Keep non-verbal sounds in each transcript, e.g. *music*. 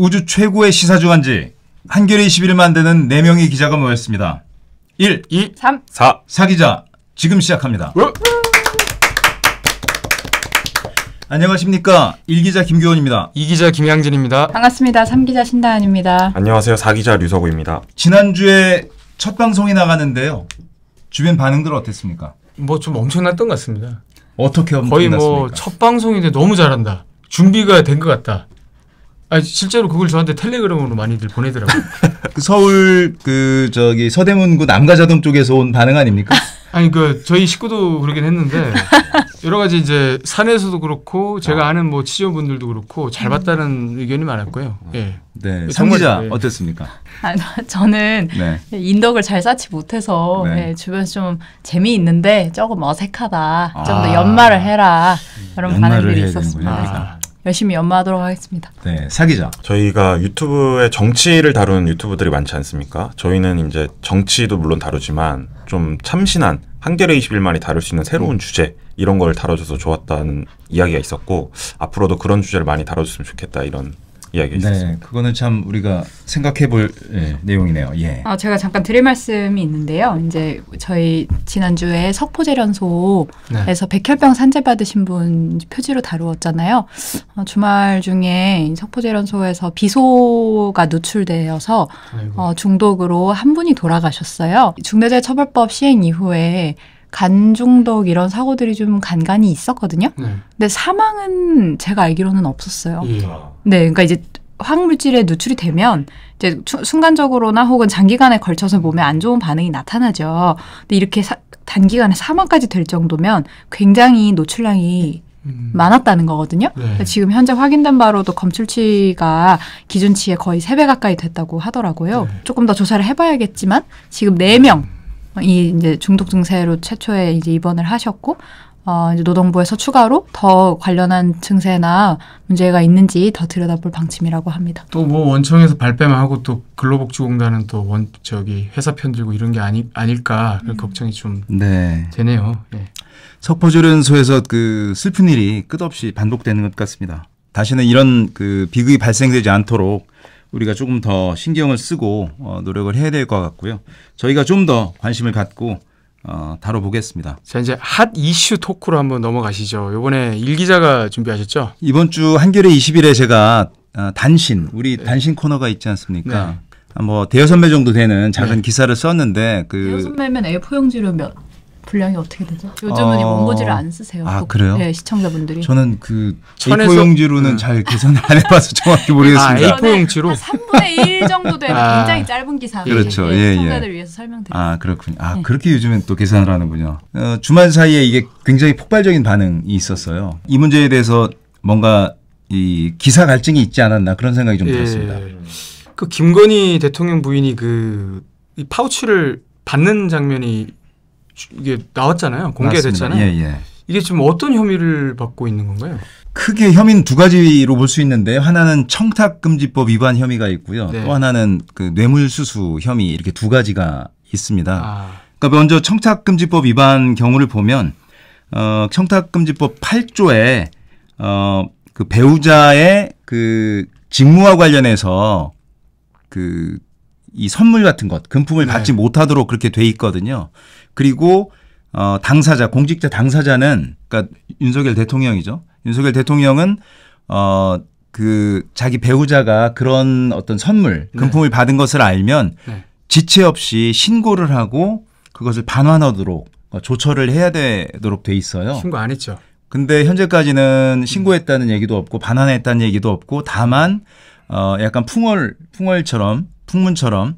우주 최고의 시사주간지 한겨레 21을 만드는 4명의 기자가 모였습니다. 1, 2, 3, 4. 사기자 지금 시작합니다. 어? 안녕하십니까. 1기자 김교원입니다. 이 기자 김양진입니다. 반갑습니다. 3기자 신다은입니다. 안녕하세요. 사기자 류서구입니다. 지난주에 첫 방송이 나가는데요. 주변 반응들 어땠습니까? 뭐 좀 엄청났던 것 같습니다. 어떻게 거의 났습니까첫 뭐 방송인데 너무 잘한다. 준비가 된 것 같다. 아 실제로 그걸 저한테 텔레그램으로 많이들 보내더라고요. *laughs* 그 서울 그 저기 서대문구 남가자동 쪽에서 온 반응 아닙니까? *laughs* 아니 그 저희 식구도 그러긴 했는데 여러 가지 이제 산에서도 그렇고 제가 아. 는뭐 취재원분들도 그렇고 잘 봤다는 의견이 많았고요. 아. 예. 네. 네. 상기자 네. 어땠습니까? 아, 저는 네. 인덕을 잘 쌓지 못해서 네. 예, 주변에좀 재미있는데 조금 어색하다. 아. 좀더 연말을 해라. 이런 반응들이 있었습니다. 열심히 연마하도록 하겠습니다. 네, 사기자. 저희가 유튜브에 정치를 다루는 유튜브들이 많지 않습니까? 저희는 이제 정치도 물론 다루지만 좀 참신한 한겨레 21만이 다룰 수 있는 새로운 음. 주제 이런 걸 다뤄줘서 좋았다는 이야기가 있었고 앞으로도 그런 주제를 많이 다뤄줬으면 좋겠다 이런 이야기해 주셨습 네, 그거는 참 우리가 생각해볼 네, 내용이네요. 예. 아, 제가 잠깐 드릴 말씀이 있는데요. 이제 저희 지난주에 석포재련소에서 네. 백혈병 산재 받으신 분 표지로 다루었잖아요. 어, 주말 중에 석포재련소에서 비소가 누출되어서 어, 중독으로 한 분이 돌아가셨어요. 중대재해처벌법 시행 이후에 간 중독 이런 사고들이 좀 간간이 있었거든요. 네. 근데 사망은 제가 알기로는 없었어요. 예. 아. 네, 그러니까 이제 화학물질에 누출이 되면 이제 순간적으로나 혹은 장기간에 걸쳐서 몸에 안 좋은 반응이 나타나죠. 근데 이렇게 사, 단기간에 사망까지 될 정도면 굉장히 노출량이 음. 음. 많았다는 거거든요. 네. 지금 현재 확인된 바로도 검출치가 기준치의 거의 세 배 가까이 됐다고 하더라고요. 네. 조금 더 조사를 해봐야겠지만 지금 네명 음. 이 이제 중독 증세로 최초에 이제 입원을 하셨고 어, 이제 노동부에서 추가로 더 관련한 증세나 문제가 있는지 더 들여다볼 방침이라고 합니다. 또 뭐 원청에서 발뺌 하고 또 근로복지공단은 또원 저기 회사 편들고 이런 게 아니 아닐까 그런 음. 걱정이 좀 네. 되네요. 네. 석포조련소에서 그 슬픈 일이 끝없이 반복되는 것 같습니다. 다시는 이런 그 비극이 발생되지 않도록 우리가 조금 더 신경을 쓰고 어, 노력을 해야 될 것 같고요. 저희가 좀 더 관심을 갖고 어, 다뤄보겠습니다. 자 이제 핫 이슈 토크로 한번 넘어가시죠. 이번에 일 기자가 준비하셨죠? 이번 주 한겨레 20일에 제가 어, 단신 우리 네. 단신 코너가 있지 않습니까? 네. 뭐 대여섯 배 정도 되는 작은 네. 기사를 썼는데 그 대여섯 매면 A4 용지로 몇 분량이 어떻게 되죠? 요즘은 어... 원고지를 안 쓰세요. 아 꼭. 그래요? 네 시청자분들이. 저는 그 A4용지로는 음. 잘 계산을 안 해봐서 정확히 모르겠습니다. 아, A4용지로? 3분의 1 정도 되는 아, 굉장히 짧은 기사. 그렇죠. 예, 예, 예. 위해서 설명드립니다. 아 그렇군요. 아 네. 그렇게 요즘엔 또 계산을 하는군요. 어, 주말 사이에 이게 굉장히 폭발적인 반응이 있었어요. 이 문제에 대해서 뭔가 이 기사 갈증이 있지 않았나 그런 생각이 좀 예. 들었습니다. 그 김건희 대통령 부인이 그 파우치를 받는 장면이 이게 나왔잖아요. 공개됐잖아요. 예, 예. 이게 지금 어떤 혐의를 받고 있는 건가요? 크게 혐의는 두 가지로 볼 수 있는데 하나는 청탁금지법 위반 혐의가 있고요. 네. 또 하나는 그 뇌물수수 혐의 이렇게 두 가지가 있습니다. 아. 그러니까 먼저 청탁금지법 위반 경우를 보면 어 청탁금지법 8조에 어그 배우자의 그 직무와 관련해서 그이 선물 같은 것, 금품을 네. 받지 못하도록 그렇게 돼 있거든요. 그리고 어 당사자 공직자 당사자는 그러니까 윤석열 대통령이죠. 윤석열 대통령은 어그 자기 배우자가 그런 어떤 선물 네. 금품을 네. 받은 것을 알면 네. 지체 없이 신고를 하고 그것을 반환하도록 어, 조처를 해야 되도록 돼 있어요. 신고 안 했죠. 근데 현재까지는 신고했다는 얘기도 없고 반환했다는 얘기도 없고 다만 어 약간 풍월 풍월처럼 풍문처럼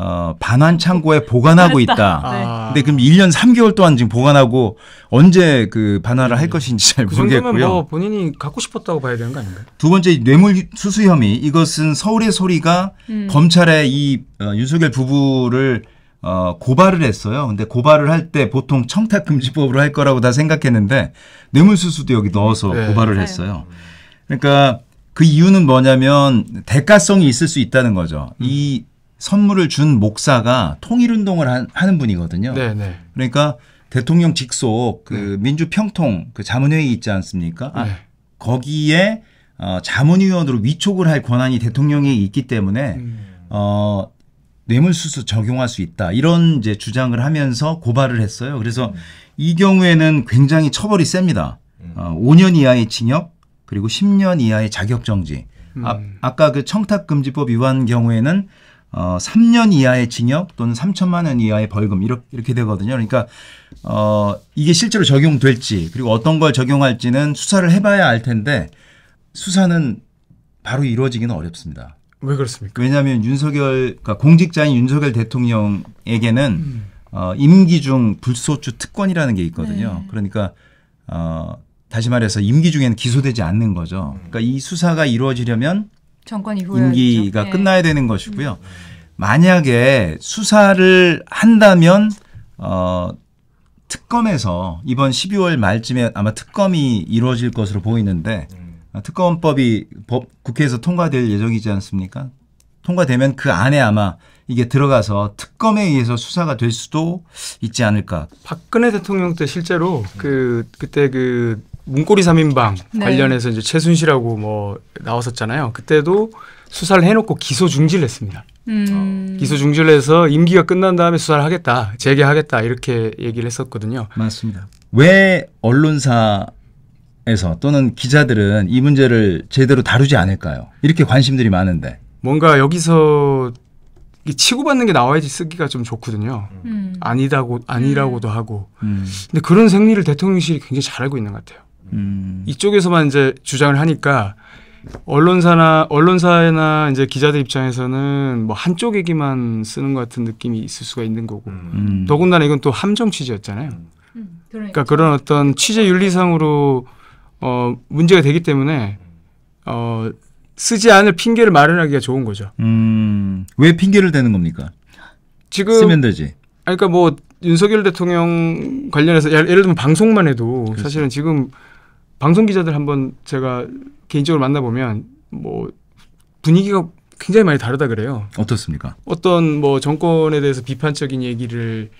어, 반환 창고에 보관하고 있다. 아. 근데 그럼 1년 3개월 동안 지금 보관하고 언제 그 반환을 네. 할 음. 것인지 잘 그 모르겠고요. 뭐 본인이 갖고 싶었다고 봐야 되는 거 아닌가요? 두 번째 뇌물 수수 혐의 이것은 서울의 소리가 음. 검찰에 이 어, 윤석열 부부를 어, 고발을 했어요. 근데 고발을 할 때 보통 청탁금지법으로 할 거라고 다 생각했는데 뇌물수수도 여기 넣어서 네. 고발을 네. 했어요. 그러니까 그 이유는 뭐냐면 대가성이 있을 수 있다는 거죠. 음. 이 선물을 준 목사가 통일운동을 하는 분이거든요. 네네. 네. 그러니까 대통령 직속 그 네. 민주평통 그 자문회의 있지 않습니까? 아, 네. 거기에 어, 자문위원으로 위촉을 할 권한이 대통령이 있기 때문에 음. 어, 뇌물수수 적용할 수 있다 이런 이제 주장을 하면서 고발을 했어요. 그래서 음. 이 경우에는 굉장히 처벌이 셉니다. 음. 어, 5년 이하의 징역 그리고 10년 이하의 자격정지. 음. 아, 아까 그 청탁금지법 위반 경우에는 어 3년 이하의 징역 또는 3천만 원 이하의 벌금 이렇게, 이렇게 되거든요. 그러니까 어 이게 실제로 적용될지 그리고 어떤 걸 적용할지는 수사를 해봐야 알 텐데 수사는 바로 이루어지기는 어렵습니다. 왜 그렇습니까? 왜냐하면 윤석열 그러니까 공직자인 윤석열 대통령에게는 음. 어, 임기 중 불소추 특권이라는 게 있거든요. 네. 그러니까 어, 다시 말해서 임기 중에는 기소되지 않는 거죠. 음. 그러니까 이 수사가 이루어지려면 정권 이후에 임기가 네. 끝나야 되는 것이고요. 음. 만약에 수사를 한다면 어 특검에서 이번 12월 말쯤에 아마 특검이 이루어질 것으로 보이는데 음. 아, 특검법이 법 국회에서 통과될 예정이지 않습니까? 통과되면 그 안에 아마 이게 들어가서 특검에 의해서 수사가 될 수도 있지 않을까. 박근혜 대통령 때 실제로 그 그때 그 문고리 삼인방 네. 관련해서 이제 최순실하고 뭐 나왔었잖아요. 그때도 수사를 해놓고 기소 중지를 했습니다. 음. 기소 중지를 해서 임기가 끝난 다음에 수사를 하겠다, 재개하겠다 이렇게 얘기를 했었거든요. 맞습니다. 왜 언론사에서 또는 기자들은 이 문제를 제대로 다루지 않을까요? 이렇게 관심들이 많은데. 뭔가 여기서 치고받는 게 나와야지 쓰기가 좀 좋거든요. 음. 아니다고 아니라고도 음. 하고. 음. 근데 그런 생리를 대통령실이 굉장히 잘 알고 있는 것 같아요. 음. 이쪽에서만 이제 주장을 하니까 언론사나 언론사나 이제 기자들 입장에서는 뭐 한쪽 얘기만 쓰는 것 같은 느낌이 있을 수가 있는 거고 음. 음. 더군다나 이건 또 함정 취재였잖아요. 음, 그러니까, 그러니까 그런 어떤 취재 윤리상으로 어 문제가 되기 때문에 어 쓰지 않을 핑계를 마련하기가 좋은 거죠. 음. 왜 핑계를 대는 겁니까? 지금 쓰면 되지. 그러니까 뭐 윤석열 대통령 관련해서 예를 들면 방송만 해도 그렇지. 사실은 지금 방송 기자들 한번 제가 개인적으로 만나보면 뭐 분위기가 굉장히 많이 다르다 그래요. 어떻습니까? 어떤 뭐 정권에 대해서 비판적인 얘기를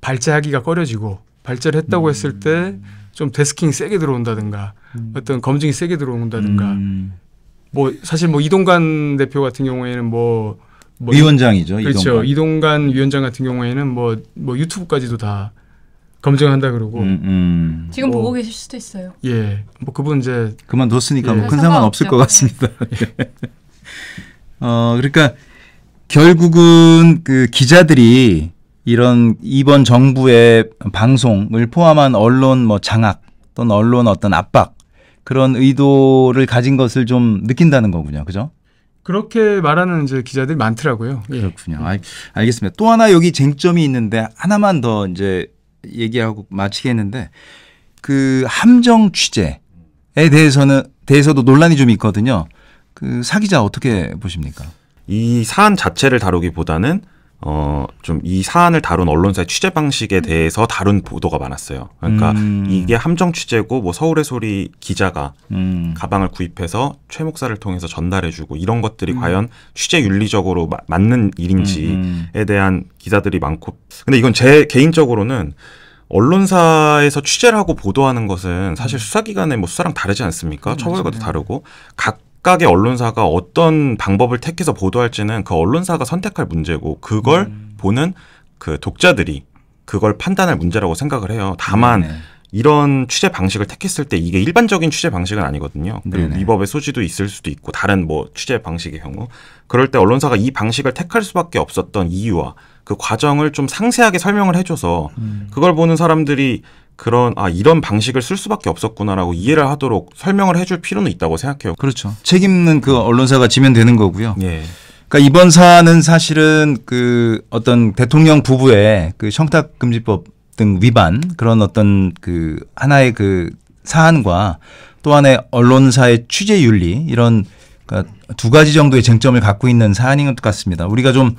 발제하기가 꺼려지고 발제를 했다고 음. 했을 때 좀 데스킹 세게 들어온다든가 음. 어떤 검증이 세게 들어온다든가 음. 뭐 사실 뭐 이동관 대표 같은 경우에는 뭐, 뭐 위원장이죠. 그렇죠. 이동관. 이동관 위원장 같은 경우에는 뭐뭐 뭐 유튜브까지도 다 검증한다 그러고 음, 음. 지금 뭐, 보고 계실 수도 있어요. 예, 뭐 그분 이제 그만뒀으니까 뭐 예. 뭐큰 상관 없을 것 같습니다. *laughs* 어 그러니까 결국은 그 기자들이 이런 이번 정부의 방송을 포함한 언론 뭐 장악 또는 언론 어떤 압박 그런 의도를 가진 것을 좀 느낀다는 거군요, 그죠? 그렇게 말하는 이제 기자들이 많더라고요. 예. 그렇군요. 예. 알, 알겠습니다. 또 하나 여기 쟁점이 있는데 하나만 더 이제 얘기하고 마치겠는데 그 함정 취재에 대해서는 대해서도 논란이 좀 있거든요. 그 사기자 어떻게 보십니까? 이 사안 자체를 다루기보다는 어, 좀 이 사안을 다룬 언론사의 취재 방식에 대해서 다룬 보도가 많았어요. 그러니까 음. 이게 함정 취재고 뭐 서울의 소리 기자가 음. 가방을 구입해서 최 목사를 통해서 전달해주고 이런 것들이 음. 과연 취재 윤리적으로 마, 맞는 일인지에 음, 음. 대한 기사들이 많고. 근데 이건 제 개인적으로는 언론사에서 취재를 하고 보도하는 것은 사실 수사기관의 뭐 수사랑 다르지 않습니까? 음, 처벌과도 다르고 각 각각의 언론사가 어떤 방법을 택해서 보도할지는 그 언론사가 선택할 문제고 그걸 음. 보는 그 독자들이 그걸 판단할 문제라고 생각을 해요. 다만 네, 네. 이런 취재 방식을 택했을 때 이게 일반적인 취재 방식은 아니거든요. 그리고 네네. 네. 위법의 소지도 있을 수도 있고 다른 뭐 취재 방식의 경우 그럴 때 언론사가 이 방식을 택할 수밖에 없었던 이유와 그 과정을 좀 상세하게 설명을 해줘서 음. 그걸 보는 사람들이 그런 아 이런 방식을 쓸 수밖에 없었구나라고 이해를 하도록 설명을 해 줄 필요는 있다고 생각해요. 그렇죠. 책임는 그 언론사가 지면 되는 거고요. 예. 그러니까 이번 사안은 사실은 그 어떤 대통령 부부의 그 청탁금지법 등 위반 그런 어떤 그 하나의 그 사안과 또 하나의 언론사의 취재 윤리 이런 그러니까 두 가지 정도의 쟁점을 갖고 있는 사안인 것 같습니다. 우리가 좀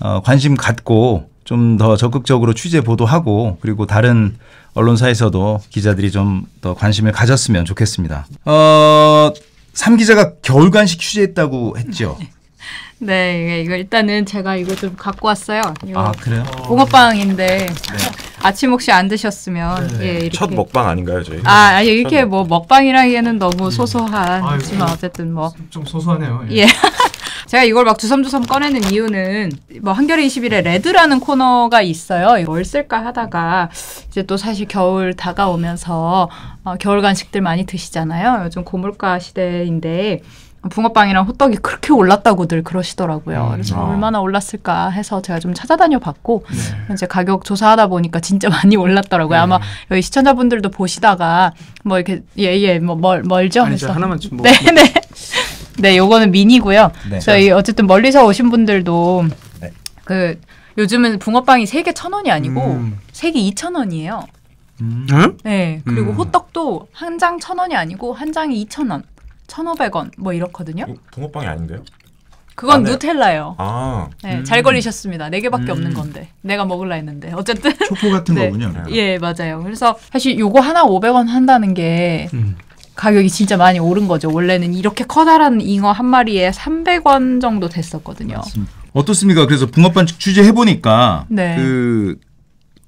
어, 관심 갖고 좀더 적극적으로 취재 보도하고 그리고 다른 언론사에서도 기자들이 좀 더 관심을 가졌으면 좋겠습니다. 어, 삼 기자가 겨울간식 취재했다고 했죠. *laughs* 네, 예, 이거 일단은 제가 이거 좀 갖고 왔어요. 아 그래요? 붕어빵인데 네. 아침 혹시 안 드셨으면 네. 예, 이렇게. 첫 먹방 아닌가요, 저희? 아, 아니, 이렇게 뭐 먹방이라기에는 너무 네. 소소하지만 어쨌든 뭐 좀 소소하네요. 예. 예. *laughs* 제가 이걸 막 주섬주섬 꺼내는 이유는 뭐 한겨레 21에 레드라는 코너가 있어요. 뭘 쓸까 하다가 이제 또 사실 겨울 다가오면서 어, 겨울 간식들 많이 드시잖아요. 요즘 고물가 시대인데 붕어빵이랑 호떡이 그렇게 올랐다고들 그러시더라고요. 음, 그래서 아. 얼마나 올랐을까 해서 제가 좀 찾아다녀 봤고 네. 이제 가격 조사하다 보니까 진짜 많이 올랐더라고요. 네. 아마 여기 시청자분들도 보시다가 뭐 이렇게 예예 뭐 멀, 멀죠. 아니, 하나만 좀 *laughs* 네, 뭐, 네네. 네. 네, 요거는 미니고요. 네. 저희 어쨌든 멀리서 오신 분들도 네. 그 요즘은 붕어빵이 세 개 천 원이 아니고 음. 세개 이천 원이에요. 음. 네, 그리고 음. 호떡도 한 장 천 원이 아니고 한 장이 이천 원, 천오백 원 뭐 이렇거든요. 이거 어, 붕어빵이 아닌데요? 그건 아, 네. 누텔라예요. 아, 네, 음. 잘 걸리셨습니다. 네 개밖에 음. 없는 건데 내가 먹을라 했는데 어쨌든 초코 같은 *laughs* 네. 거군요. 예, 맞아요. 그래서 사실 요거 하나 오백 원 한다는 게 음. 가격이 진짜 많이 오른 거죠. 원래는 이렇게 커다란 잉어 한 마리에 300원 정도 됐었거든요. 맞습니다. 어떻습니까? 그래서 붕어빵칙 취재해 보니까 네. 그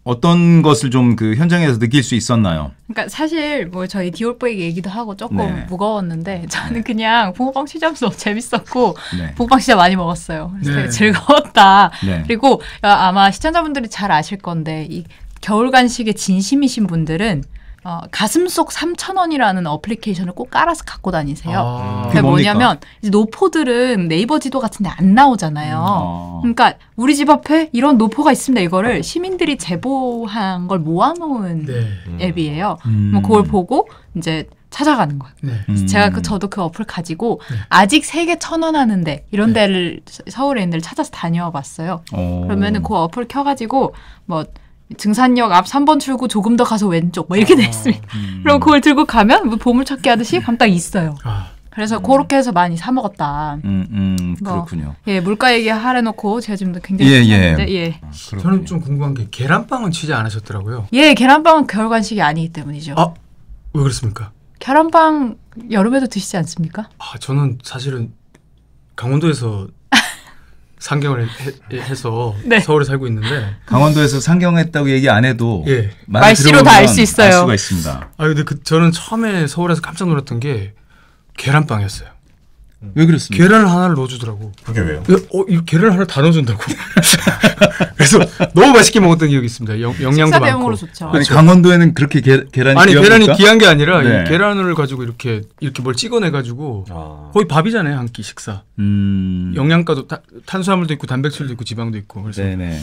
어떤 것을 좀 그 현장에서 느낄 수 있었나요? 그러니까 사실 뭐 저희 디올보이 얘기도 하고 조금 네. 무거웠는데 네. 저는 그냥 붕어빵 시점수 *laughs* 재밌었고 네. 붕어빵 진짜 많이 먹었어요. 그래서 네. 즐거웠다. 네. 그리고 아마 시청자분들이 잘 아실 건데 이 겨울 간식에 진심이신 분들은 어, 가슴속 3,000원이라는 어플리케이션을 꼭 깔아서 갖고 다니세요. 아, 그게 뭐냐면 이제 노포들은 네이버 지도 같은 데 안 나오잖아요. 음. 아. 그러니까 우리 집 앞에 이런 노포가 있습니다. 이거를 시민들이 제보한 걸 모아놓은 네. 음. 앱이에요. 음. 뭐 그걸 보고 이제 찾아가는 거예요. 네. 음. 제가 그 저도 그 어플 가지고 네. 아직 세계 천원 하는데 이런 네. 데를 서울에 있는 데를 찾아서 다녀봤어요. 와 그러면은 그 어플 켜가지고 뭐 증산역 앞 3번 출구 조금 더 가서 왼쪽 뭐 이렇게 돼 어, 있습니다. 음. *laughs* 그럼 그걸 들고 가면 뭐 보물찾기 하듯이 가면 음. 딱 있어요. 아. 그래서 음. 그렇게 해서 많이 사 먹었다. 음, 음 뭐, 그렇군요. 예, 물가 얘기 하려놓고 제가 지금도 굉장히 예, 예. 예. 아, 저는 좀 궁금한 게 계란빵은 취재 안 하셨더라고요. 예, 계란빵은 겨울간식이 아니기 때문이죠. 아, 왜 그렇습니까? 계란빵 여름에도 드시지 않습니까? 아, 저는 사실은 강원도에서 상경을 해, 해서 *laughs* 네. 서울에 살고 있는데 강원도에서 상경했다고 얘기 안 해도 예. 말씨로 다 알 수 있어요. 알 수가 있습니다. 아 근데 그 저는 처음에 서울에서 깜짝 놀랐던 게 계란빵이었어요. 왜 그랬습니까? 계란 을 하나를 넣어주더라고. 그게 왜요? 어, 이 계란 하나 다 넣어준다고. *laughs* 그래서 너무 맛있게 먹었던 기억이 있습니다. 영, 양도 많고. 좋죠. 그렇죠. 아니, 강원도에는 그렇게 계, 계란이 귀합니까? 계란이 귀한 게 아니라 네. 계란을 가지고 이렇게 이렇게 뭘 찍어내 가지고 아. 거의 밥이잖아요 한 끼 식사. 음. 영양가도 타, 탄수화물도 있고 단백질도 있고 지방도 있고. 그래서 네네.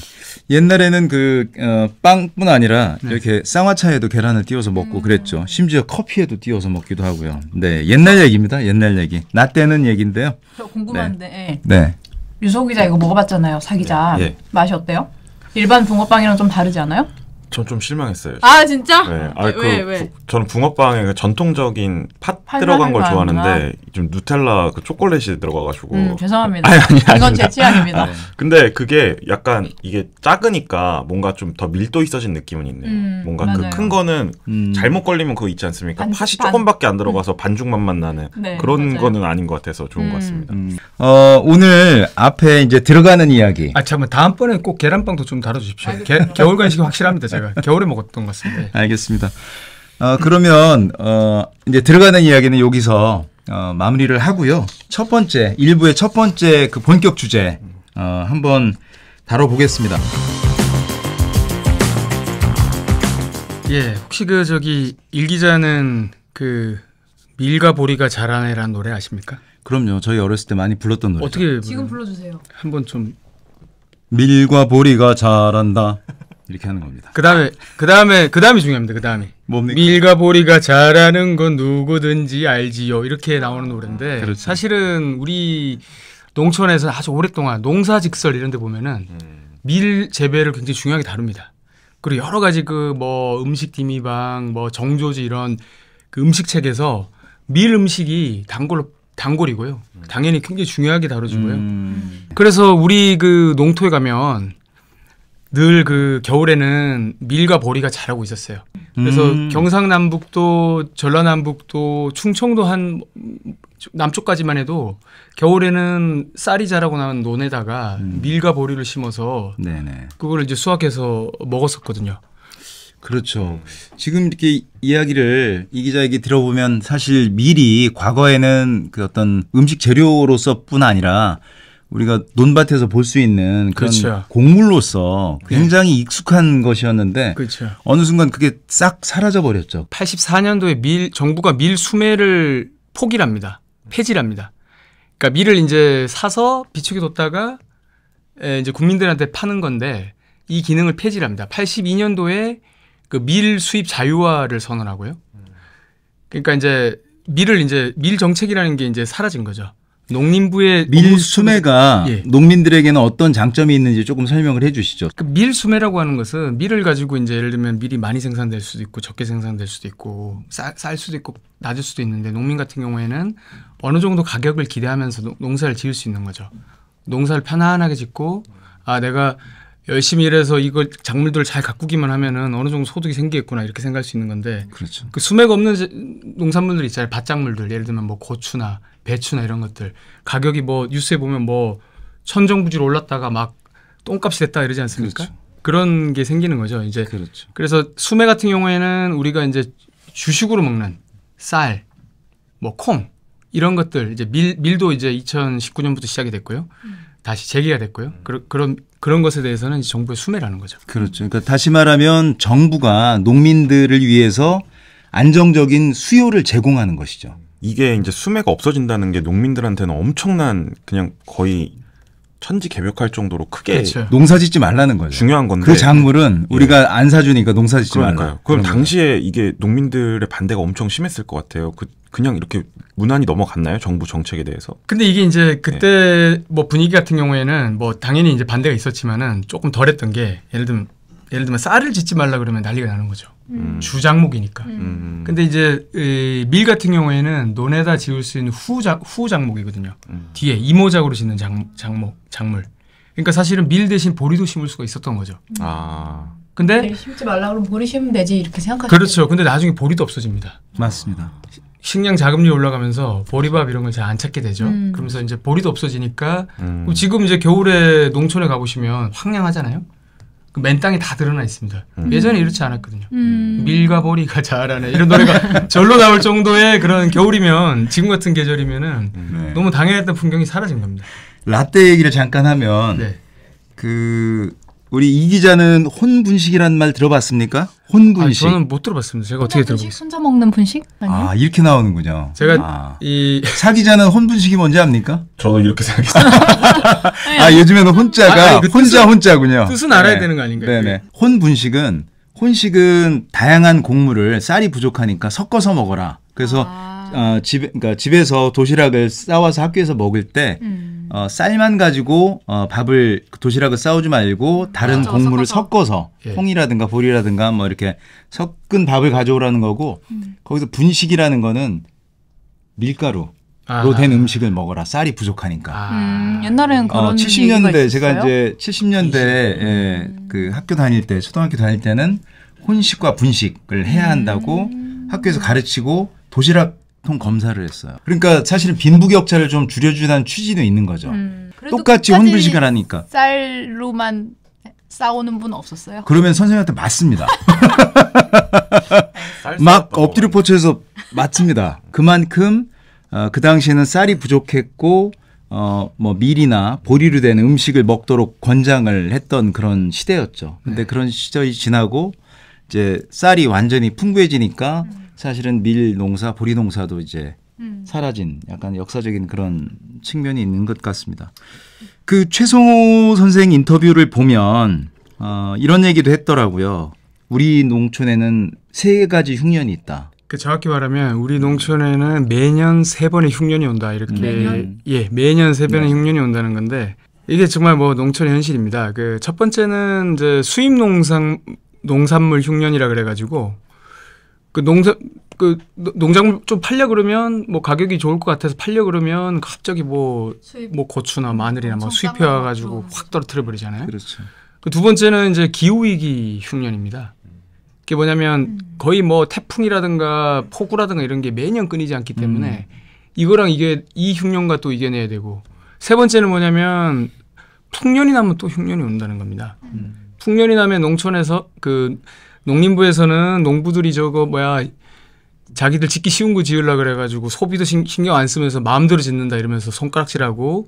옛날에는 그 어, 빵뿐 아니라 네. 이렇게 쌍화차에도 계란을 띄워서 먹고 음. 그랬죠. 심지어 커피에도 띄워서 먹기도 하고요. 네 옛날 얘기입니다. 옛날 얘기. 나 때는 얘기인데요. 저 궁금한데. 네. 예. 네. 유소 기자 이거 먹어봤잖아요. 사기자. 네. 예. 맛이 어때요? 일반 붕어빵이랑 좀 다르지 않아요? 전좀 실망했어요. 아 진짜? 네. 아, 왜, 그, 왜, 왜? 저는 붕어빵에 그 전통적인 팥 들어간 걸 좋아하는데 아닌가? 좀 누텔라 그 초콜릿이 들어가가지고. 음, 죄송합니다. 아니, 아니, 아니, 이제 취향입니다. 네. 근데 그게 약간 이게 작으니까 뭔가 좀 더 밀도 있어진 느낌은 있네요. 음, 뭔가 그 큰 거는 음. 잘못 걸리면 그거 있지 않습니까? 반, 팥이 반. 조금밖에 안 들어가서 음. 반죽맛만 나는 네, 그런 맞아요. 거는 아닌 것 같아서 좋은 것 음. 같습니다. 음. 어, 오늘 앞에 이제 들어가는 이야기. 아 잠깐 다음번에 꼭 계란빵도 좀 다뤄주십시오. 게, 아, 네. 겨울 간식이 확실합니다. 제가. 겨울에 먹었던 것 같습니다. 예. 알겠습니다. 어, 그러면 어, 이제 들어가는 이야기는 여기서 어, 마무리를 하고요. 첫 번째 일부의 첫 번째 그 본격 주제 어, 한번 다뤄보겠습니다. 예, 혹시 그 저기 일기자는 그 밀과 보리가 자라네라는 노래 아십니까? 그럼요. 저희 어렸을 때 많이 불렀던 노래. 어떻게 지금 불러주세요. 한번 좀 밀과 보리가 자란다. 이렇게 하는 겁니다. 그다음에 그다음에 그다음이 중요합니다. 그다음이 뭡니까? 밀과 보리가 잘하는 건 누구든지 알지요. 이렇게 나오는 노래인데 그렇죠. 사실은 우리 농촌에서 아주 오랫동안 농사직설 이런 데 보면은 음. 밀 재배를 굉장히 중요하게 다룹니다. 그리고 여러 가지 그 뭐 음식 디미방 뭐 정조지 이런 그 음식 책에서 밀 음식이 단골로 단골이고요. 음. 당연히 굉장히 중요하게 다뤄지고요. 음. 그래서 우리 그 농토에 가면 늘그 겨울에는 밀과 보리가 자라고 있었어요. 그래서 음. 경상남북도, 전라남북도, 충청도 한 남쪽까지만 해도 겨울에는 쌀이 자라고 나는 논에다가 음. 밀과 보리를 심어서 네네. 그걸 이제 수확해서 먹었었거든요. 그렇죠. 지금 이렇게 이야기를 이 기자에게 들어보면 사실 밀이 과거에는 그 어떤 음식 재료로서뿐 아니라 우리가 논밭에서 볼 수 있는 그런 그렇죠. 곡물로서 네. 굉장히 네. 익숙한 것이었는데 그렇죠. 어느 순간 그게 싹 사라져 버렸죠. 84년도에 밀 정부가 밀 수매를 포기랍니다. 폐지랍니다. 그러니까 밀을 이제 사서 비축해 뒀다가 이제 국민들한테 파는 건데 이 기능을 폐지랍니다. 82년도에 그 밀 수입 자유화를 선언하고요. 그러니까 이제 밀을 이제 밀 정책이라는 게 이제 사라진 거죠. 농림부의 밀수매가 예. 농민들에게는 어떤 장점이 있는지 조금 설명을 해 주시죠. 그 그러니까 밀수매라고 하는 것은 밀을 가지고 이제 예를 들면 밀이 많이 생산될 수도 있고 적게 생산될 수도 있고 쌀, 쌀 수도 있고 낮을 수도 있는데 농민 같은 경우에는 어느 정도 가격을 기대하면서 농, 사를 지을 수 있는 거죠. 농사를 편안하게 짓고 아 내가 열심히 일해서 이걸 작물들을 잘 가꾸기만 하면은 어느 정도 소득이 생기겠구나 이렇게 생각할 수 있는 건데 그렇죠. 그 수맥 없는 농산물들 있잖아요 밭작물들 예를 들면 뭐 고추나 배추나 이런 것들 가격이 뭐 뉴스에 보면 뭐 천정부지로 올랐다가 막 똥값이 됐다 이러지 않습니까? 그렇죠. 그런게 생기는 거죠. 이제 그렇죠. 그래서 수매 같은 경우에는 우리가 이제 주식으로 먹는 쌀, 뭐 콩 이런 것들 이제 밀 밀도 이제 2019년부터 시작이 됐고요. 음. 다시 재개가 됐고요. 음. 그런 그런 그런 것에 대해서는 정부의 수매라는 거죠. 그렇죠. 그러니까 다시 말하면 정부가 농민들을 위해서 안정적인 수요를 제공하는 것이죠. 이게 이제 수매가 없어진다는 게 농민들한테는 엄청난 그냥 거의 천지 개벽할 정도로 크게 그렇죠. 음. 농사 짓지 말라는 거죠. 중요한 건데 그 작물은 예. 우리가 안 사주니까 농사 짓지 그러니까요. 말라. 그럼 당시에 거 이게 농민들의 반대가 엄청 심했을 것 같아요. 그 그냥 이렇게 무난히 넘어갔나요? 정부 정책에 대해서? 근데 이게 이제 그때 예. 뭐 분위기 같은 경우에는 뭐 당연히 이제 반대가 있었지만은 조금 덜했던 게 예를 들면 예를 들면 쌀을 짓지 말라 그러면 난리가 나는 거죠. 음. 음. 주작목이니까 음. 음. 근데 이제 밀 같은 경우에는 논에다 지을 수 있는 후장 후작목이거든요 음. 뒤에 이모작으로 짓는 장, 장목 작물. 그러니까 사실은 밀 대신 보리도 심을 수가 있었던 거죠. 아. 근데 네, 심지 말라 그러면 보리 심으면 되지 이렇게 생각하죠. 그렇죠. 근데 나중에 보리도 없어집니다. 맞습니다. 식량 자금률이 올라가면서 보리밥 이런 걸 잘 안 찾게 되죠. 음. 그러면서 이제 보리도 없어지니까 음. 지금 이제 겨울에 농촌에 가보시면 황량하잖아요. 그 맨 땅에 다 드러나 있습니다. 음. 예전에 이렇지 않았거든요. 음. 음. 밀과 보리가 자라네 이런 노래가 *laughs* 절로 나올 정도의 그런 겨울이면 지금 같은 계절이면은 음. 네. 너무 당연했던 풍경이 사라진 겁니다. 라떼 얘기를 잠깐 하면 네. 그 우리 이 기자는 혼분식이라는 말 들어봤습니까? 혼분식. 아 저는 못 들어봤습니다. 제가 어떻게 들어봤어요? 손자 먹는 분식? 아니요? 아 이렇게 나오는군요. 제가 아. 이 *laughs* 사기자는 혼분식이 뭔지 압니까? 저도 이렇게 생각했어요. 아 요즘에는 혼자가 아 아니, 그 혼자 뜻은, 혼자군요. 뜻은 알아야 네. 되는 거 아닌가요? 네네. 네. 혼분식은 혼식은 다양한 곡물을 쌀이 부족하니까 섞어서 먹어라. 그래서 아. 어, 아, 집 그러니까 집에서 도시락을 싸와서 학교에서 먹을 때 음. 어, 쌀만 가지고 어, 밥을 그 도시락을 싸우지 말고 다른 맞아, 곡물을 섞어서, 섞어서 콩이라든가 예. 보리라든가 뭐 이렇게 섞은 밥을 가져오라는 거고 음. 거기서 분식이라는 거는 밀가루 로된 아. 음식을 먹어라. 쌀이 부족하니까. 아. 음, 옛날에는 그런 어, 70년대 제가 이제 70년대 예, 그 학교 다닐 때 초등학교 다닐 때는 혼식과 분식을 해야 한다고 음. 학교에서 가르치고 도시락 통 검사를 했어요. 그러니까 사실은 빈부격차를 좀 줄여주자는 취지도 있는 거죠. 음, 똑같이 혼불식을 하니까. 쌀로만 싸우는 분 없었어요? 그러면 선생님한테 맞습니다. *laughs* 막 엎드려 포쳐서 맞습니다. 그만큼 어, 그 당시에는 쌀이 부족했고 어, 뭐 밀이나 보리로 된 음식을 먹도록 권장을 했던 그런 시대였죠. 근데 네. 그런 시절이 지나고 이제 쌀이 완전히 풍부해지니까 음. 사실은 밀 농사, 보리 농사도 이제 음. 사라진 약간 역사적인 그런 측면이 있는 것 같습니다. 그 최성호 선생 인터뷰를 보면 어, 이런 얘기도 했더라고요. 우리 농촌에는 세 가지 흉년이 있다. 그 정확히 말하면 우리 농촌에는 매년 세 번의 흉년이 온다 이렇게 매년? 예 매년 세 번의 네. 흉년이 온다는 건데 이게 정말 뭐농촌 현실입니다. 그 첫 번째는 이제 수입 농산 농산물 흉년이라 그래가지고 그 농사 그 농작물 좀 팔려 그러면 뭐 가격이 좋을 것 같아서 팔려 그러면 갑자기 뭐뭐 뭐 고추나 마늘이나 막 수입해 와 가지고 확 떨어뜨려 버리잖아요. 그렇죠. 그 두 번째는 이제 기후 위기 흉년입니다. 그게 뭐냐면 음. 거의 뭐 태풍이라든가 폭우라든가 이런 게 매년 끊이지 않기 때문에 음. 이거랑 이게 이 흉년과 또 이겨내야 되고 세 번째는 뭐냐면 풍년이 나면 또 흉년이 온다는 겁니다. 음. 풍년이 나면 농촌에서 그 농림부에서는 농부들이 저거 뭐야 자기들 짓기 쉬운 거 지으려 그래가지고 소비도 신경 안 쓰면서 마음대로 짓는다 이러면서 손가락질하고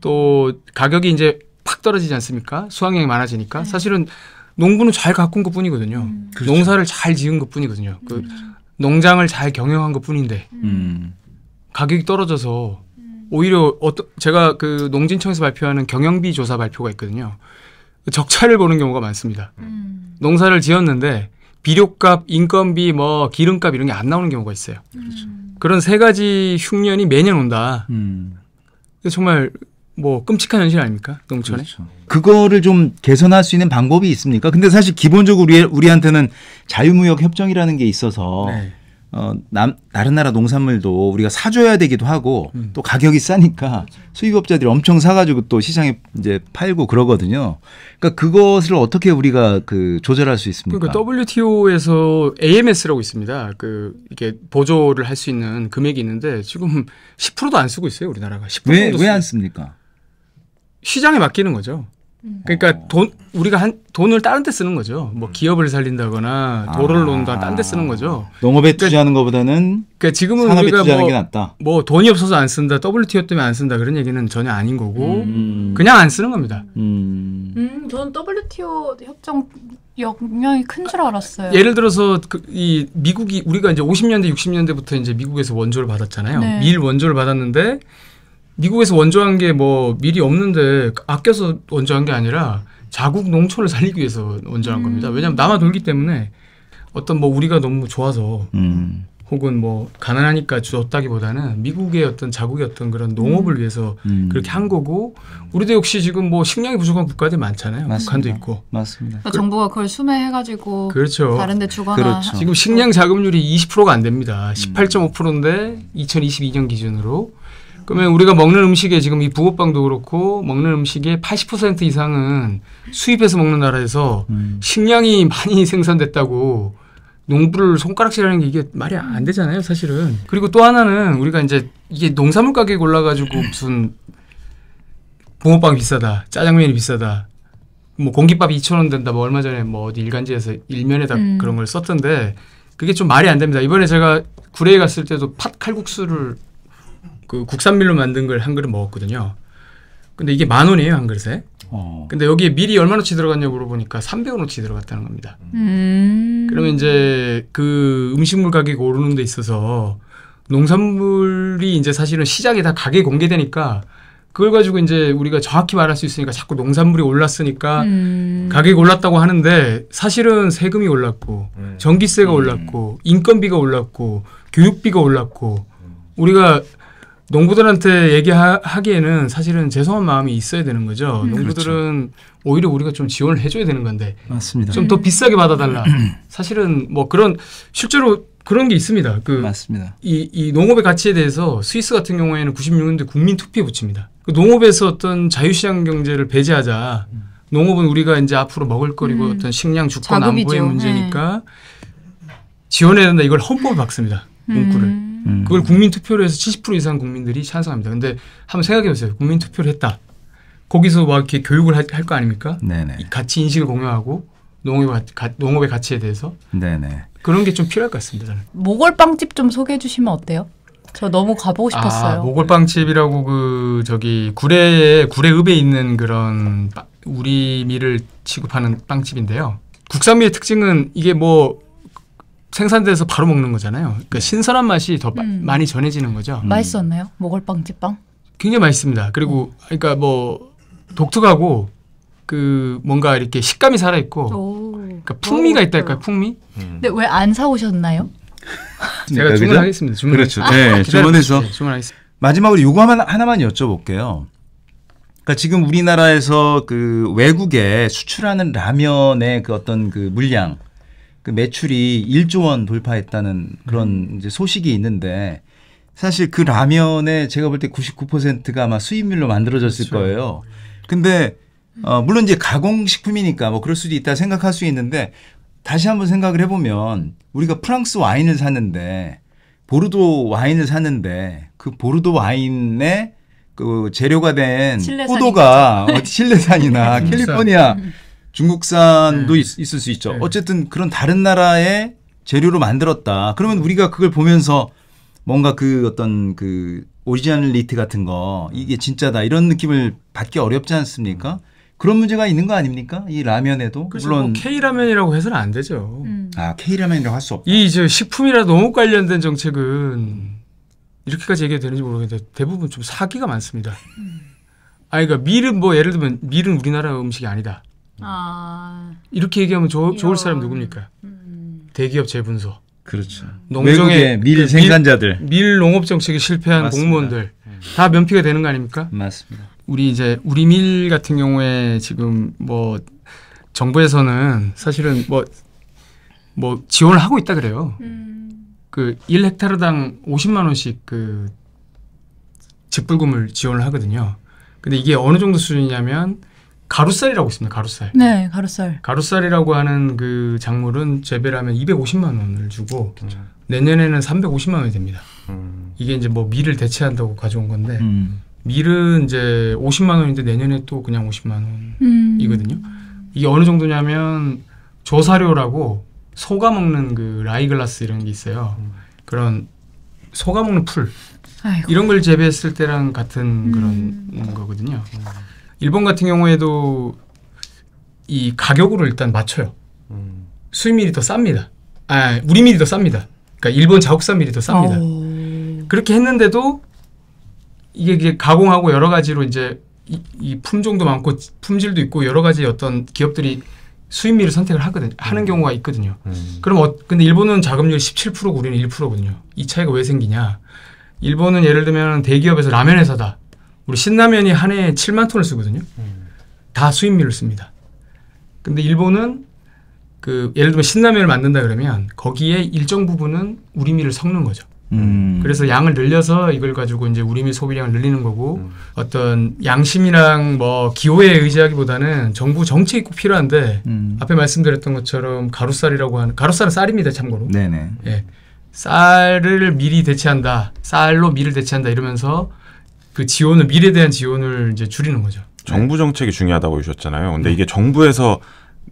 또 가격이 이제 팍 떨어지지 않습니까? 수확량이 많아지니까 네. 사실은 농부는 잘 가꾼 것 뿐이거든요. 음. 그렇죠. 농사를 잘 지은 것 뿐이거든요. 그 음. 농장을 잘 경영한 것 뿐인데 음. 가격이 떨어져서 음. 오히려 어떤 제가 그 농진청에서 발표하는 경영비 조사 발표가 있거든요. 적자를 보는 경우가 많습니다. 음. 농사를 지었는데 비료값, 인건비, 뭐 기름값 이런 게 안 나오는 경우가 있어요. 음. 그렇죠. 그런 세 가지 흉년이 매년 온다. 음. 정말 뭐 끔찍한 현실 아닙니까 농촌에? 그렇죠. 그거를 좀 개선할 수 있는 방법이 있습니까? 근데 사실 기본적으로 우리, 우리한테는 자유무역 협정이라는 게 있어서 네. 어, 남, 다른 나라 농산물도 우리가 사줘야 되기도 하고 음. 또 가격이 싸니까 수입업자들이 엄청 사가지고 또 시장에 이제 팔고 그러거든요. 그러니까 그것을 어떻게 우리가 그 조절할 수 있습니까? 그러니까 WTO에서 AMS라고 있습니다. 그 이게 보조를 할 수 있는 금액이 있는데 지금 10%도 안 쓰고 있어요 우리나라가. 10% 왜왜 안 씁니까? 시장에 맡기는 거죠. 그러니까 어. 돈 우리가 한 돈을 다른 데 쓰는 거죠. 뭐 음. 기업을 살린다거나 도로를 논다 아, 딴데 쓰는 거죠. 농업에 그러니까, 투자하는 것보다는 그러니까 지금은 산업에 우리가 투자하는 뭐, 게 낫다. 뭐 돈이 없어서 안 쓴다. WTO 때문에 안 쓴다. 그런 얘기는 전혀 아닌 거고 음. 그냥 안 쓰는 겁니다. 음. 음, 저는 WTO 협정 역량이큰 줄 알았어요. 예를 들어서 그이 미국이 우리가 이제 50년대 60년대부터 이제 미국에서 원조를 받았잖아요. 네. 밀 원조를 받았는데 미국에서 원조한 게 뭐 미리 없는데 아껴서 원조한 게 아니라 자국 농촌을 살리기 위해서 원조한 음. 겁니다. 왜냐하면 남아 돌기 때문에 어떤 뭐 우리가 너무 좋아서 음. 혹은 뭐 가난하니까 주었다기보다는 미국의 어떤 자국의 어떤 그런 농업을 음. 위해서 음. 그렇게 한 거고 우리도 역시 지금 뭐 식량이 부족한 국가들이 많잖아요. 맞습니다. 북한도 있고. 맞습니다. 그 정부가 그걸 수매해가지고 그렇죠. 다른데 주거나 그렇죠. 지금 식량 자급률이 20%가 안 됩니다. 18.5%인데 2022년 기준으로 그러면 우리가 먹는 음식에 지금 이 붕어빵도 그렇고 먹는 음식의 80% 이상은 수입해서 먹는 나라에서 음. 식량이 많이 *laughs* 생산됐다고 농부를 손가락질하는 게 이게 말이 안 되잖아요, 사실은. 그리고 또 하나는 우리가 이제 이게 농산물 가격 올라가지고 무슨 붕어빵 비싸다, 짜장면이 비싸다, 뭐 공깃밥이 2천 원 된다, 뭐 얼마 전에 뭐 어디 일간지에서 일면에다 음. 그런 걸 썼던데 그게 좀 말이 안 됩니다. 이번에 제가 구례에 갔을 때도 팥 칼국수를 그 국산밀로 만든 걸 한 그릇 먹었거든요. 근데 이게 만 원이에요 한 그릇에. 어. 근데 여기에 밀이 얼마나치 들어갔냐고 물어보니까 300원어치 들어갔다는 겁니다. 음. 음. 그러면 이제 그 음식물 가격 이 오르는 데 있어서 농산물이 이제 사실은 시장에 다 가게 공개되니까 그걸 가지고 이제 우리가 정확히 말할 수 있으니까 자꾸 농산물이 올랐으니까 음. 가격이 올랐다고 하는데 사실은 세금이 올랐고 음. 전기세가 음. 올랐고 인건비가 올랐고 교육비가 올랐고 우리가 농부들한테 얘기하기에는 사실은 죄송한 마음이 있어야 되는 거죠. 음. 그렇죠. 농부들은 그렇죠. 오히려 우리가 좀 지원을 해줘야 되는 건데. 맞습니다. 좀 더 비싸게 받아달라. *clears throat* 사실은 뭐 그런 실제로 그런 게 있습니다. 그 맞습니다. 이, 이 농업의 가치에 대해서 스위스 같은 경우에는 96년대 국민 투표에 붙입니다. 그 농업에서 어떤 자유시장 경제를 배제하자. 음. 농업은 우리가 이제 앞으로 먹을거리고 음. 어떤 식량 주권 안보의 문제니까 네. 지원해야 된다. 이걸 헌법에 박습니다. 음. 문구를. 음. 그걸 국민 투표로 해서 70% 이상 국민들이 찬성합니다. 근데 한번 생각해 보세요. 국민 투표를 했다. 거기서 막 이렇게 교육을 할 거 아닙니까? 네네. 가치 인식을 공유하고 농업 농업의 가치에 대해서. 네네. 그런 게 좀 필요할 것 같습니다. 저는. 모골빵집 좀 소개해 주시면 어때요? 저 너무 가보고 아, 싶었어요. 아, 모골빵집이라고 그 저기 구례에 구례읍에 있는 그런 우리 미를 취급하는 빵집인데요. 국산미의 특징은 이게 뭐 생산돼서 바로 먹는 거잖아요. 그러니까 네. 신선한 맛이 더 음. 많이 전해지는 거죠. 음. 맛있었나요? 모골빵 집빵? 굉장히 맛있습니다. 그리고 네. 그러니까 뭐 독특하고 그 뭔가 이렇게 식감이 살아 있고 그러니까 풍미가 있다 니까 풍미? 음. 근데 왜 안 사오셨나요? *laughs* 제가 그러니까 주문하겠습니다. 주문. 그렇죠. 네, 아, 주문해서 주문하겠습니다. 마지막으로 요거 하나, 하나만 여쭤볼게요. 그러니까 지금 우리나라에서 그 외국에 수출하는 라면의 그 어떤 그 물량 그 매출이 1조 원 돌파했다는 그런 음. 이제 소식이 있는데 사실 그 라면에 제가 볼 때 99%가 아마 수입밀로 만들어졌을 그렇죠. 거예요. 근데 어 물론 이제 가공식품이니까 뭐 그럴 수도 있다 생각할 수 있는데 다시 한번 생각을 해보면 우리가 프랑스 와인을 샀는데 보르도 와인을 샀는데 그 보르도 와인에 그 재료가 된칠 호도가 어디 칠레산이나 *laughs* 캘리포니아 음. 중국산도 음. 있, 을수 있죠. 음. 어쨌든 그런 다른 나라의 재료로 만들었다. 그러면 우리가 그걸 보면서 뭔가 그 어떤 그 오리지널리티 같은 거 이게 진짜다 이런 느낌을 받기 어렵지 않습니까? 그런 문제가 있는 거 아닙니까? 이 라면에도 그렇 물론 뭐 K 라면이라고 해서는 안 되죠. 음. 아 K 라면이라고 할 수 없다. 이 이제 식품이라 너무 관련된 정책은 이렇게까지 얘기가 되는지 모르겠는데 대부분 좀 사기가 많습니다. 음. 아 그러니까 밀은 뭐 예를 들면 밀은 우리나라 음식이 아니다. 음. 아. 이렇게 얘기하면 조, 좋을 사람 누굽니까? 음. 대기업 재분소. 그렇죠. 농정의 음. 밀 생산자들, 밀, 밀 농업 정책에 실패한 맞습니다. 공무원들 네. 다 면피가 되는 거 아닙니까? 맞습니다. 우리 이제 우리 밀 같은 경우에 지금 뭐 정부에서는 사실은 뭐뭐 뭐 지원을 하고 있다 그래요. 음. 그1 헥타르당 50만 원씩 그 직불금을 지원을 하거든요. 근데 이게 어느 정도 수준이냐면 가루살이라고 있습니다. 가루살 네, 가루살 가루쌀이라고 하는 그 작물은 재배를 하면 250만 원을 주고 음. 내년에는 350만 원이 됩니다. 음. 이게 이제 뭐 밀을 대체한다고 가져온 건데 음. 밀은 이제 50만 원인데 내년에 또 그냥 50만 원이거든요. 음. 이게 어느 정도냐면 조사료라고 소가 먹는 그 라이글라스 이런 게 있어요. 음. 그런 소가 먹는 풀 아이고. 이런 걸 재배했을 때랑 같은 그런 음. 거거든요. 일본 같은 경우에도 이 가격으로 일단 맞춰요. 음. 수입 밀이 더 쌉니다. 아, 우리 밀이 더 쌉니다. 그러니까 일본 자국산 밀이 더 쌉니다. 오. 그렇게 했는데도 이게, 이게 가공하고 여러 가지로 이제 이, 이, 품종도 많고 품질도 있고 여러 가지 어떤 기업들이 수입밀을 선택을 하거든 하는 음. 경우가 있거든요. 음. 그럼 어, 근데 일본은 자금률 17%고 우리는 1%거든요. 이 차이가 왜 생기냐? 일본은 예를 들면 대기업에서 라면 회사다. 우리 신라면이 한 해에 7만 톤을 쓰거든요. 다 수입미를 씁니다. 근데 일본은 그 예를 들면 신라면을 만든다 그러면 거기에 일정 부분은 우리 미를 섞는 거죠. 음. 그래서 양을 늘려서 이걸 가지고 이제 우리 미 소비량을 늘리는 거고 음. 어떤 양심이랑 뭐 기호에 의지하기보다는 정부 정책이 꼭 필요한데 음. 앞에 말씀드렸던 것처럼 가루쌀이라고 하는 가루쌀은 쌀입니다 참고로. 네네. 예. 쌀을 미리 대체한다. 쌀로 미를 대체한다 이러면서 그 지원을 미래에 대한 지원을 이제 줄이는 거죠. 정부 정책이 중요하다고 하셨잖아요. 근데 네. 이게 정부에서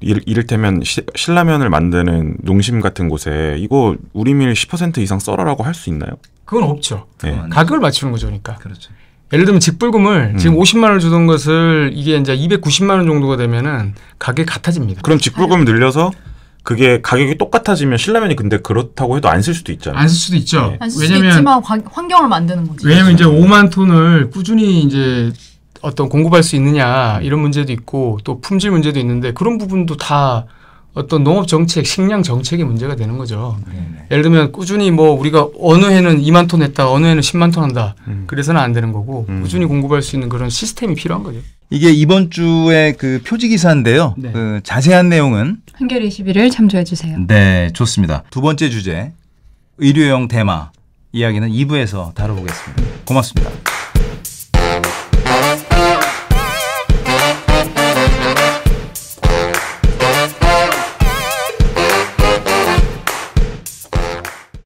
이를, 이를테면 시, 신라면을 만드는 농심 같은 곳에 이거 우리 밀 10% 이상 썰어라고 할 수 있나요? 그건 없죠. 네. 아, 네. 가격을 맞추는 거죠, 그러니까. 그렇죠. 예를 들면 직불금을 음. 지금 50만 원을 주던 것을 이게 이제 290만 원 정도가 되면은 가격이 같아집니다. 그럼 직불금 늘려서 그게 가격이 똑같아지면 신라면이 근데 그렇다고 해도 안 쓸 수도 있잖아요. 안 쓸 수도 있죠. 네. 안쓸 수도 있지만 화, 환경을 만드는 거지. 왜냐면 이제 5만 그렇죠. 톤을 꾸준히 이제 어떤 공급할 수 있느냐 이런 문제도 있고 또 품질 문제도 있는데 그런 부분도 다 어떤 농업 정책, 식량 정책이 문제가 되는 거죠. 네네. 예를 들면 꾸준히 뭐 우리가 어느 해는 2만 톤 했다, 어느 해는 10만 톤 한다. 음. 그래서는 안 되는 거고 음. 꾸준히 공급할 수 있는 그런 시스템이 필요한 거죠. 이게 이번 주에 그 표지 기사인데요. 네. 그 자세한 내용은 한겨레 21을 참조해 주세요. 네, 좋습니다. 두 번째 주제 의료용 대마 이야기는 2부에서 다뤄보겠습니다. 고맙습니다.